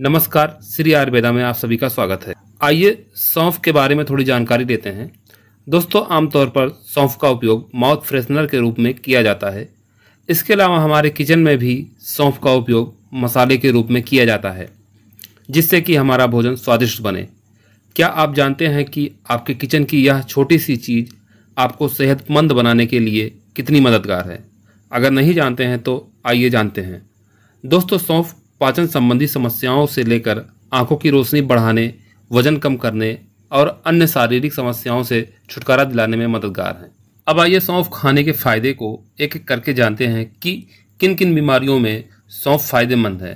नमस्कार श्री आयुर्वेदा में आप सभी का स्वागत है आइए सौंफ के बारे में थोड़ी जानकारी लेते हैं दोस्तों आमतौर पर सौंफ का उपयोग माउथ फ्रेशनर के रूप में किया जाता है इसके अलावा हमारे किचन में भी सौंफ का उपयोग मसाले के रूप में किया जाता है जिससे कि हमारा भोजन स्वादिष्ट बने क्या आप जानते हैं कि आपके किचन की यह छोटी सी चीज़ आपको सेहतमंद बनाने के लिए कितनी मददगार है अगर नहीं जानते हैं तो आइए जानते हैं दोस्तों सौंफ पाचन संबंधी समस्याओं से लेकर आंखों की रोशनी बढ़ाने वजन कम करने और अन्य शारीरिक समस्याओं से छुटकारा दिलाने में मददगार हैं अब आइए सौंफ खाने के फायदे को एक एक करके जानते हैं कि किन किन बीमारियों में सौंफ फायदेमंद है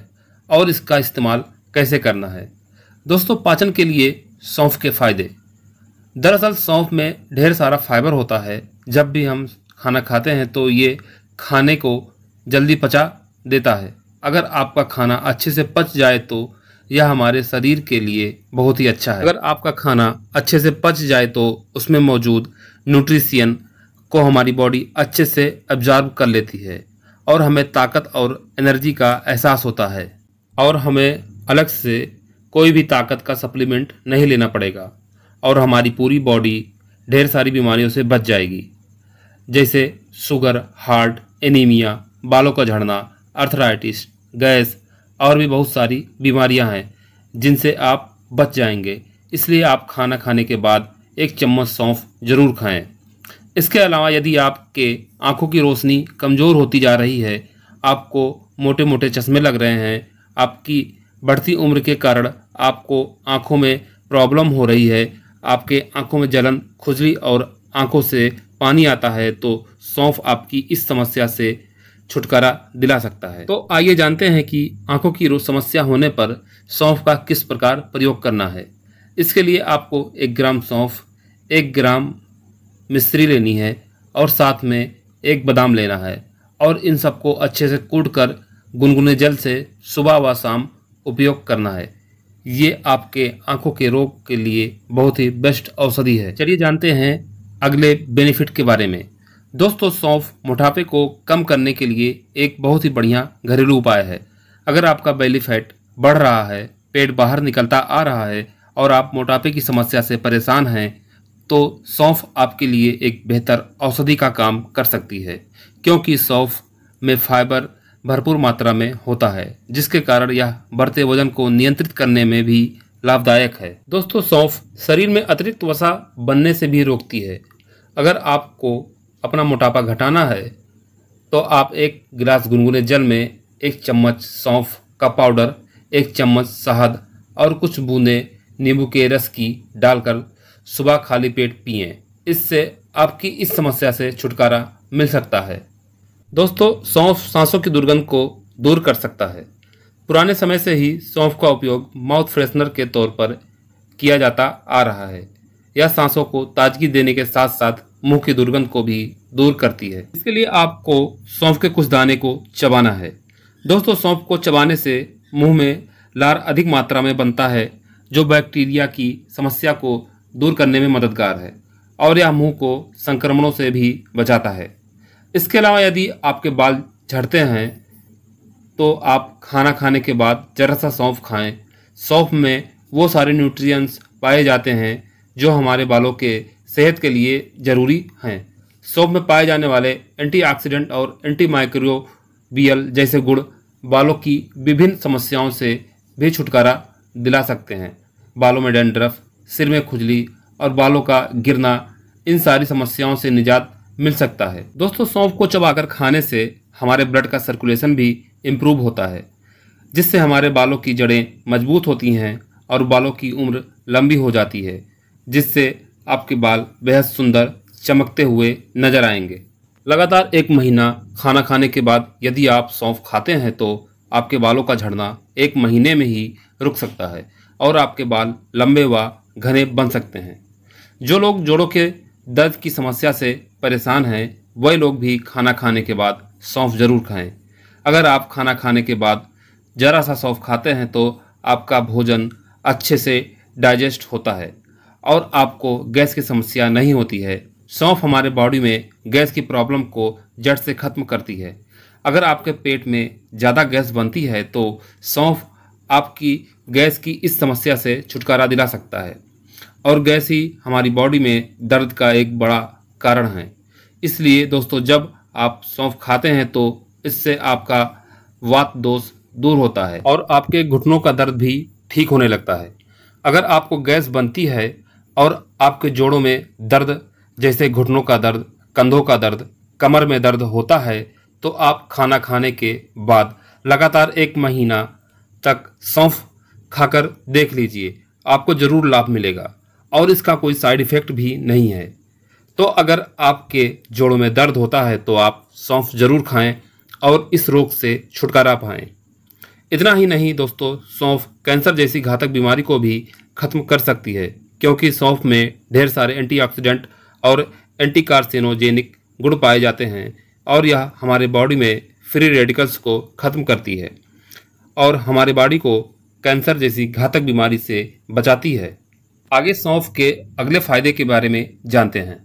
और इसका इस्तेमाल कैसे करना है दोस्तों पाचन के लिए सौंफ के फायदे दरअसल सौंफ में ढेर सारा फाइबर होता है जब भी हम खाना खाते हैं तो ये खाने को जल्दी पचा देता है अगर आपका खाना अच्छे से पच जाए तो यह हमारे शरीर के लिए बहुत ही अच्छा है अगर आपका खाना अच्छे से पच जाए तो उसमें मौजूद न्यूट्रिशियन को हमारी बॉडी अच्छे से ऑब्जॉर्व कर लेती है और हमें ताकत और एनर्जी का एहसास होता है और हमें अलग से कोई भी ताकत का सप्लीमेंट नहीं लेना पड़ेगा और हमारी पूरी बॉडी ढेर सारी बीमारियों से बच जाएगी जैसे शुगर हार्ट एनीमिया बालों का झड़ना अर्थराइटिस गैस और भी बहुत सारी बीमारियां हैं जिनसे आप बच जाएंगे इसलिए आप खाना खाने के बाद एक चम्मच सौंफ ज़रूर खाएं इसके अलावा यदि आपके आंखों की रोशनी कमज़ोर होती जा रही है आपको मोटे मोटे चश्मे लग रहे हैं आपकी बढ़ती उम्र के कारण आपको आंखों में प्रॉब्लम हो रही है आपके आंखों में जलन खुजली और आंखों से पानी आता है तो सौंफ आपकी इस समस्या से छुटकारा दिला सकता है तो आइए जानते हैं कि आंखों की रोज समस्या होने पर सौंफ का किस प्रकार प्रयोग करना है इसके लिए आपको एक ग्राम सौंफ एक ग्राम मिश्री लेनी है और साथ में एक बादाम लेना है और इन सबको अच्छे से कूट कर गुनगुने जल से सुबह व शाम उपयोग करना है ये आपके आंखों के रोग के लिए बहुत ही बेस्ट औषधि है चलिए जानते हैं अगले बेनिफिट के बारे में दोस्तों सौंफ मोटापे को कम करने के लिए एक बहुत ही बढ़िया घरेलू उपाय है अगर आपका बेली फैट बढ़ रहा है पेट बाहर निकलता आ रहा है और आप मोटापे की समस्या से परेशान हैं तो सौंफ आपके लिए एक बेहतर औषधि का काम कर सकती है क्योंकि सौंफ में फाइबर भरपूर मात्रा में होता है जिसके कारण यह बढ़ते वजन को नियंत्रित करने में भी लाभदायक है दोस्तों सौंफ शरीर में अतिरिक्त वसा बनने से भी रोकती है अगर आपको अपना मोटापा घटाना है तो आप एक गिलास गुनगुने जल में एक चम्मच सौंफ का पाउडर एक चम्मच शहद और कुछ बूंदे नींबू के रस की डालकर सुबह खाली पेट पिए इससे आपकी इस समस्या से छुटकारा मिल सकता है दोस्तों सौंफ सांसों की दुर्गंध को दूर कर सकता है पुराने समय से ही सौंफ का उपयोग माउथ फ्रेशनर के तौर पर किया जाता आ रहा है यह सांसों को ताजगी देने के साथ साथ मुंह की दुर्गंध को भी दूर करती है इसके लिए आपको सौंफ के कुछ दाने को चबाना है दोस्तों सौंफ को चबाने से मुंह में लार अधिक मात्रा में बनता है जो बैक्टीरिया की समस्या को दूर करने में मददगार है और यह मुंह को संक्रमणों से भी बचाता है इसके अलावा यदि आपके बाल झड़ते हैं तो आप खाना खाने के बाद ज़रा सा सौंफ खाएं सौंफ में वो सारे न्यूट्रिएंट्स पाए जाते हैं जो हमारे बालों के सेहत के लिए ज़रूरी हैं सोप में पाए जाने वाले एंटीऑक्सीडेंट और एंटी माइक्रोबियल जैसे गुण बालों की विभिन्न समस्याओं से भी छुटकारा दिला सकते हैं बालों में डेंड्रफ सिर में खुजली और बालों का गिरना इन सारी समस्याओं से निजात मिल सकता है दोस्तों सौंफ को चबाकर खाने से हमारे ब्लड का सर्कुलेशन भी इम्प्रूव होता है जिससे हमारे बालों की जड़ें मजबूत होती हैं और बालों की उम्र लंबी हो जाती है जिससे आपके बाल बेहद सुंदर चमकते हुए नजर आएंगे लगातार एक महीना खाना खाने के बाद यदि आप सौंफ खाते हैं तो आपके बालों का झड़ना एक महीने में ही रुक सकता है और आपके बाल लंबे व घने बन सकते हैं जो लोग जोड़ों के दर्द की समस्या से परेशान हैं वह लोग भी खाना खाने के बाद सौंफ जरूर खाएं अगर आप खाना खाने के बाद ज़रा सा सौंफ खाते हैं तो आपका भोजन अच्छे से डाइजेस्ट होता है और आपको गैस की समस्या नहीं होती है सौंफ हमारे बॉडी में गैस की प्रॉब्लम को जड़ से ख़त्म करती है अगर आपके पेट में ज़्यादा गैस बनती है तो सौंफ आपकी गैस की इस समस्या से छुटकारा दिला सकता है और गैस ही हमारी बॉडी में दर्द का एक बड़ा कारण है इसलिए दोस्तों जब आप सौंफ खाते हैं तो इससे आपका वात दोष दूर होता है और आपके घुटनों का दर्द भी ठीक होने लगता है अगर आपको गैस बनती है और आपके जोड़ों में दर्द जैसे घुटनों का दर्द कंधों का दर्द कमर में दर्द होता है तो आप खाना खाने के बाद लगातार एक महीना तक सौंफ खाकर देख लीजिए आपको ज़रूर लाभ मिलेगा और इसका कोई साइड इफ़ेक्ट भी नहीं है तो अगर आपके जोड़ों में दर्द होता है तो आप सौंफ ज़रूर खाएं और इस रोग से छुटकारा पाएं इतना ही नहीं दोस्तों सौंफ कैंसर जैसी घातक बीमारी को भी खत्म कर सकती है क्योंकि सौंफ में ढेर सारे एंटीऑक्सीडेंट और एंटी कार्सिनोजेनिक गुण पाए जाते हैं और यह हमारे बॉडी में फ्री रेडिकल्स को ख़त्म करती है और हमारे बॉडी को कैंसर जैसी घातक बीमारी से बचाती है आगे सौंफ के अगले फायदे के बारे में जानते हैं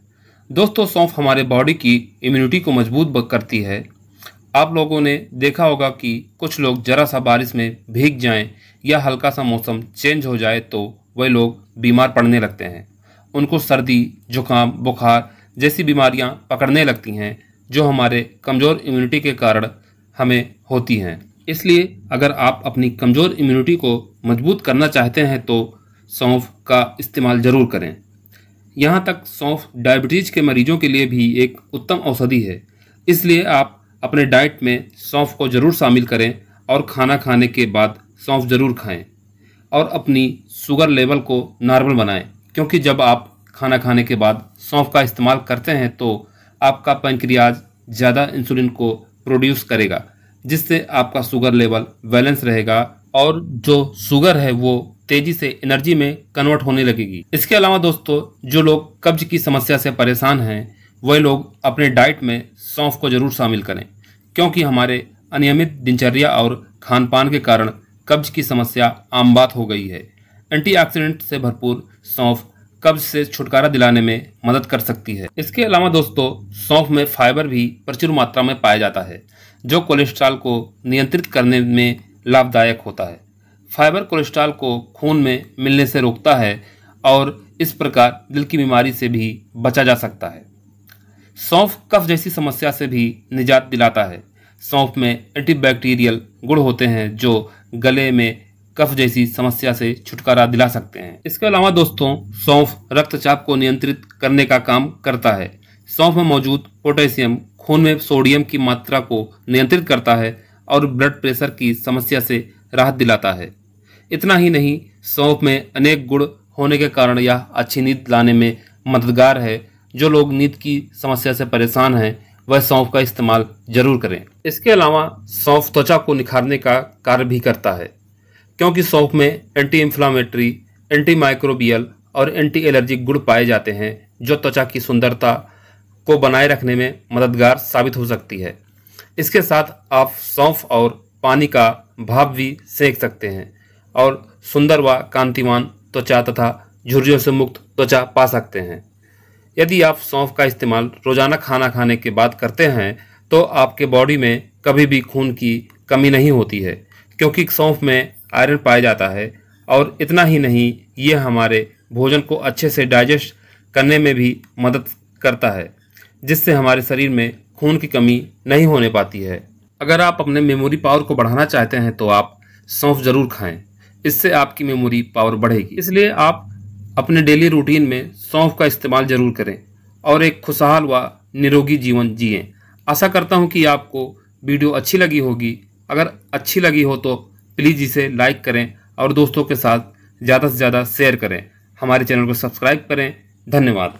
दोस्तों सौंफ हमारे बॉडी की इम्यूनिटी को मजबूत करती है आप लोगों ने देखा होगा कि कुछ लोग जरा सा बारिश में भीग जाएं या हल्का सा मौसम चेंज हो जाए तो वह लोग बीमार पड़ने लगते हैं उनको सर्दी जुकाम बुखार जैसी बीमारियां पकड़ने लगती हैं जो हमारे कमज़ोर इम्यूनिटी के कारण हमें होती हैं इसलिए अगर आप अपनी कमज़ोर इम्यूनिटी को मजबूत करना चाहते हैं तो सौंफ का इस्तेमाल ज़रूर करें यहाँ तक सौंफ डायबिटीज़ के मरीजों के लिए भी एक उत्तम औषधि है इसलिए आप अपने डाइट में सौंफ को ज़रूर शामिल करें और खाना खाने के बाद सौंफ ज़रूर खाएं और अपनी शुगर लेवल को नॉर्मल बनाएं क्योंकि जब आप खाना खाने के बाद सौंफ का इस्तेमाल करते हैं तो आपका पंक्रियाज ज़्यादा इंसुलिन को प्रोड्यूस करेगा जिससे आपका शुगर लेवल बैलेंस रहेगा और जो शुगर है वो तेजी से एनर्जी में कन्वर्ट होने लगेगी इसके अलावा दोस्तों जो लोग कब्ज की समस्या से परेशान हैं वह लोग अपने डाइट में सौंफ को जरूर शामिल करें क्योंकि हमारे अनियमित दिनचर्या और खान पान के कारण कब्ज की समस्या आम बात हो गई है एंटीऑक्सीडेंट से भरपूर सौंफ कब्ज से छुटकारा दिलाने में मदद कर सकती है इसके अलावा दोस्तों सौंफ में फाइबर भी प्रचुर मात्रा में पाया जाता है जो कोलेस्ट्रॉल को नियंत्रित करने में लाभदायक होता है फाइबर कोलेस्ट्रॉल को खून में मिलने से रोकता है और इस प्रकार दिल की बीमारी से भी बचा जा सकता है सौंफ कफ जैसी समस्या से भी निजात दिलाता है सौंफ में एंटीबैक्टीरियल गुण होते हैं जो गले में कफ जैसी समस्या से छुटकारा दिला सकते हैं इसके अलावा दोस्तों सौंफ रक्तचाप को नियंत्रित करने का काम करता है सौंफ में मौजूद पोटेशियम खून में सोडियम की मात्रा को नियंत्रित करता है और ब्लड प्रेशर की समस्या से राहत दिलाता है इतना ही नहीं सौंफ में अनेक गुण होने के कारण यह अच्छी नींद लाने में मददगार है जो लोग नींद की समस्या से परेशान हैं वह सौंफ का इस्तेमाल जरूर करें इसके अलावा सौंफ त्वचा को निखारने का कार्य भी करता है क्योंकि सौंफ में एंटी इन्फ्लामेटरी एंटी माइक्रोबियल और एंटी एलर्जिक गुण पाए जाते हैं जो त्वचा की सुंदरता को बनाए रखने में मददगार साबित हो सकती है इसके साथ आप सौंफ और पानी का भाप भी सेंक सकते हैं और सुंदर व कांतिमान त्वचा तथा झुर्रियों से मुक्त त्वचा पा सकते हैं यदि आप सौंफ का इस्तेमाल रोज़ाना खाना खाने के बाद करते हैं तो आपके बॉडी में कभी भी खून की कमी नहीं होती है क्योंकि सौंफ में आयरन पाया जाता है और इतना ही नहीं यह हमारे भोजन को अच्छे से डाइजेस्ट करने में भी मदद करता है जिससे हमारे शरीर में खून की कमी नहीं होने पाती है अगर आप अपने मेमोरी पावर को बढ़ाना चाहते हैं तो आप सौंफ ज़रूर खाएं इससे आपकी मेमोरी पावर बढ़ेगी इसलिए आप अपने डेली रूटीन में सौंफ का इस्तेमाल ज़रूर करें और एक खुशहाल व निरोगी जीवन जिये आशा करता हूँ कि आपको वीडियो अच्छी लगी होगी अगर अच्छी लगी हो तो प्लीज़ इसे लाइक करें और दोस्तों के साथ ज़्यादा से ज़्यादा शेयर करें हमारे चैनल को सब्सक्राइब करें धन्यवाद